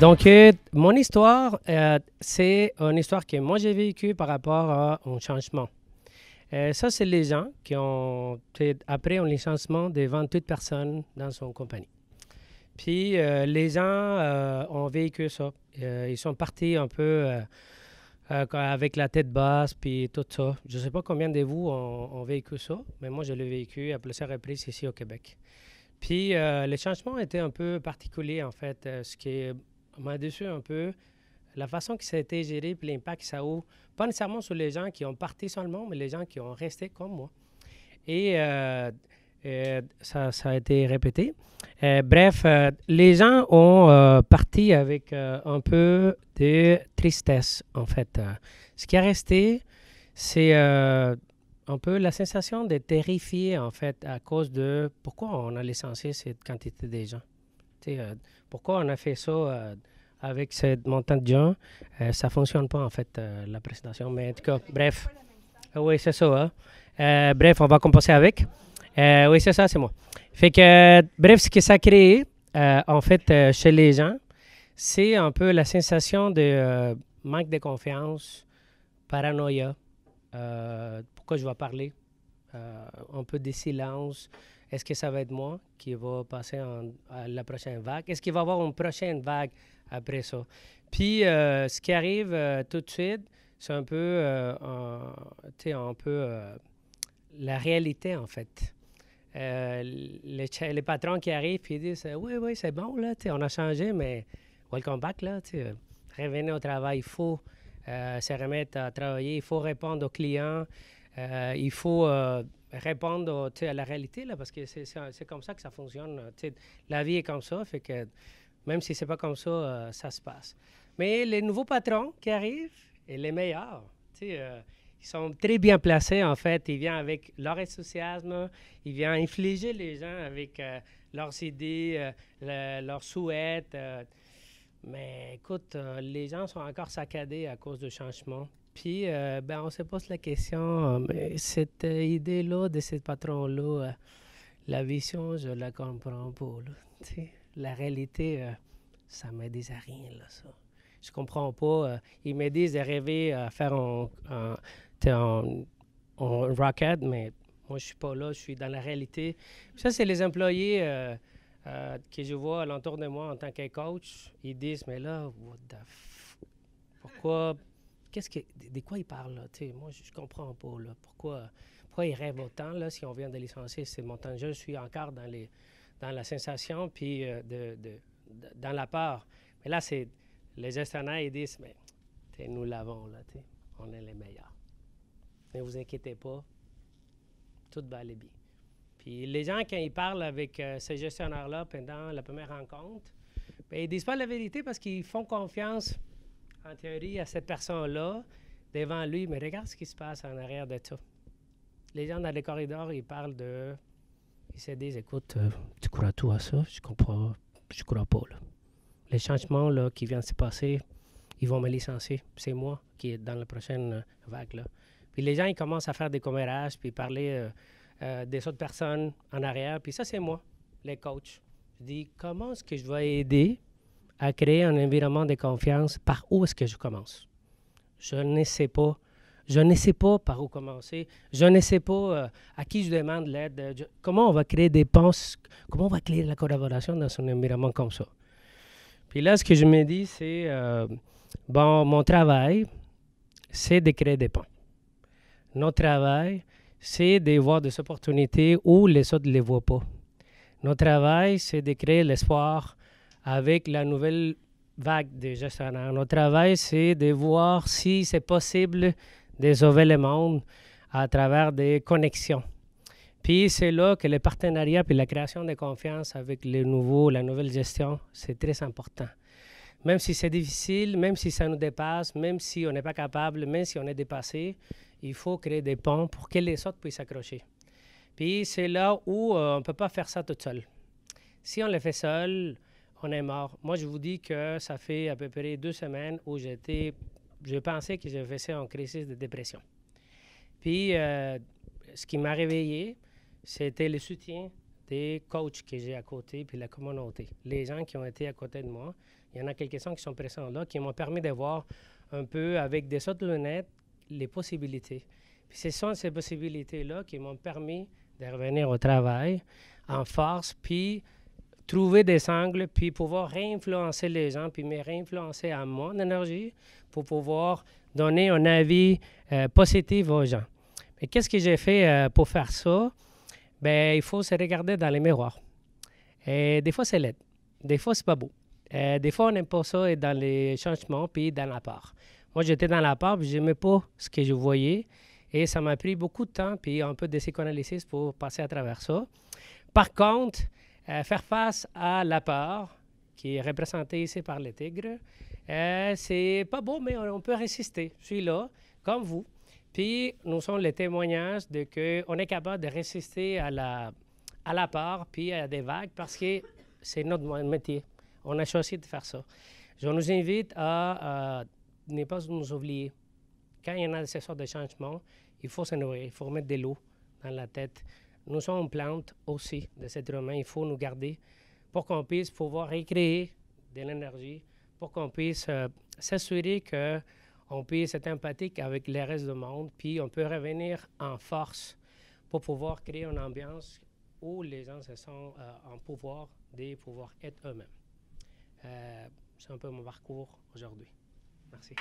Donc, euh, mon histoire, euh, c'est une histoire que moi j'ai vécue par rapport à un changement. Euh, ça, c'est les gens qui ont après un licenciement de 28 personnes dans son compagnie. Puis les gens ont vécu ça. ils sont partis un peu avec la tête basse, puis tout ça. Je ne sais pas combien de vous ont, vécu ça, mais moi, je l'ai vécu à plusieurs reprises ici au Québec. Puis le les changements étaient un peu particulier en fait, ce est m'a déçu un peu la façon que ça a été géré, l'impact que ça a eu, pas nécessairement sur les gens qui ont parti seulement, mais les gens qui ont resté comme moi. Et, euh, euh, ça, ça, a été répété. Euh, bref, les gens ont parti avec un peu de tristesse, en fait. Ce qui a resté, c'est un peu la sensation de terrifier, en fait, à cause de pourquoi on a licencié cette quantité de gens. Euh, pourquoi on a fait ça euh, avec cette montant de gens euh, Ça ne fonctionne pas, en fait, la présentation. Mais en tout cas, bref. Ah oui, c'est ça. Hein. bref, on va compenser avec. oui, c'est ça, c'est moi. Fait que, bref, ce que ça crée, en fait, chez les gens, c'est un peu la sensation de manque de confiance, paranoïa. pourquoi je vais parler euh, un peu de silence. Est-ce que ça va être moi qui va passer en, à la prochaine vague? Est-ce qu'il va y avoir une prochaine vague après ça? Puis, euh, ce qui arrive euh, tout de suite, c'est un peu, sais, un peu la réalité, en fait. Les, patrons qui arrivent puis ils disent Oui, oui, c'est bon, là, on a changé, mais welcome back, là, revenez au travail, il faut se remettre à travailler, il faut répondre aux clients. Euh, il faut euh, répondre à la réalité, là, parce que c'est comme ça que ça fonctionne. Euh, la vie est comme ça, fait que même si c'est pas comme ça, ça se passe. Mais les nouveaux patrons qui arrivent, et les meilleurs, ils sont très bien placés, en fait. Ils viennent avec leur enthousiasme, ils viennent infliger les gens avec leurs idées, leurs souhaits. mais écoute, les gens sont encore saccadés à cause du changement. Puis, euh, ben, on se pose la question, euh, cette idée-là de ce patron-là, euh, la vision, je la comprends pas. la réalité, ça me dit rien. Là, ça. Je comprends pas. ils me disent de rêver à faire un, rocket, mais moi, je suis pas là, je suis dans la réalité. Ça, c'est les employés que je vois à l'entour de moi en tant que coach. Ils disent, mais là, what the f... Pourquoi qu'est-ce que, de quoi ils parlent, là? moi, je comprends pas, là, pourquoi, pourquoi ils rêvent autant, là, si on vient de licencier ces montagnes. Je suis encore dans, les, dans la sensation, puis euh, de, dans la peur. Mais là, c'est, les gestionnaires, ils disent, mais, nous l'avons, là, on est les meilleurs. Ne vous inquiétez pas, tout va aller bien. Puis les gens, quand ils parlent avec euh, ces gestionnaires-là pendant la première rencontre, ben, ils ne disent pas la vérité parce qu'ils font confiance en théorie, à cette personne-là devant lui, mais regarde ce qui se passe en arrière de ça. Les gens dans les corridors, ils parlent de. Ils se disent écoute, euh, tu crois tout à ça Je comprends. Je crois pas. Les changements là, qui viennent de se passer, ils vont me licencier. C'est moi qui est dans la prochaine euh, vague. Puis les gens, ils commencent à faire des commérages, puis parler euh, des autres personnes en arrière. Puis ça, c'est moi, les coachs. Je dis comment est-ce que je vais aider à créer un environnement de confiance, par où est-ce que je commence? Je ne sais pas. Je ne sais pas par où commencer. Je ne sais pas euh, à qui je demande l'aide. comment on va créer des penses? Comment on va créer la collaboration dans un environnement comme ça? Puis là, ce que je me dis, c'est, euh, bon, mon travail, c'est de créer des ponts. Notre travail, c'est de voir des opportunités où les autres ne les voient pas. Notre travail, c'est de créer l'espoir avec la nouvelle vague de gestionnaire Notre travail, c'est de voir si c'est possible de sauver le monde à travers des connexions. Puis c'est là que le partenariat et la création de confiance avec les nouveaux, la nouvelle gestion, c'est très important. Même si c'est difficile, même si ça nous dépasse, même si on n'est pas capable, même si on est dépassé, il faut créer des ponts pour que les autres puissent s'accrocher. Puis c'est là où euh, on ne peut pas faire ça tout seul. Si on le fait seul, on est mort. Moi, je vous dis que ça fait à peu près deux semaines où j'étais, je pensais que je faisais en crise de dépression. Puis, euh, ce qui m'a réveillé, c'était le soutien des coachs que j'ai à côté, puis la communauté, les gens qui ont été à côté de moi. Il y en a quelques-uns qui sont présents là, qui m'ont permis de voir un peu, avec des sortes lunettes, les possibilités. Puis ce sont ces possibilités-là qui m'ont permis de revenir au travail en force, puis trouver des angles, puis pouvoir réinfluencer les gens, puis me réinfluencer à mon énergie pour pouvoir donner un avis euh, positif aux gens. Mais qu'est-ce que j'ai fait euh, pour faire ça? ben il faut se regarder dans les miroirs. Et des fois, c'est laid. Des fois, c'est pas beau. Euh, des fois, on n'aime pas ça et dans les changements, puis dans la part. Moi, j'étais dans la part, puis je n'aimais pas ce que je voyais. Et ça m'a pris beaucoup de temps, puis un peu de psychanalysis pour passer à travers ça. Par contre, euh, faire face à la peur, qui est représentée ici par les tigres, euh, c'est pas beau, mais on, peut résister. Je suis là, comme vous. Puis, nous sommes les témoignages de qu'on est capable de résister à la, à la peur, puis à des vagues, parce que c'est notre métier. On a choisi de faire ça. Je nous invite à, ne pas nous oublier. Quand il y en a de ces sortes de changements, il faut se nourrir, il faut mettre de l'eau dans la tête. Nous sommes plantes aussi de cet humain. Il faut nous garder pour qu'on puisse pouvoir recréer de l'énergie, pour qu'on puisse euh, s'assurer qu'on puisse être empathique avec le reste du monde, puis on peut revenir en force pour pouvoir créer une ambiance où les gens se sont euh, en pouvoir de pouvoir être eux-mêmes. Euh, c'est un peu mon parcours aujourd'hui. Merci.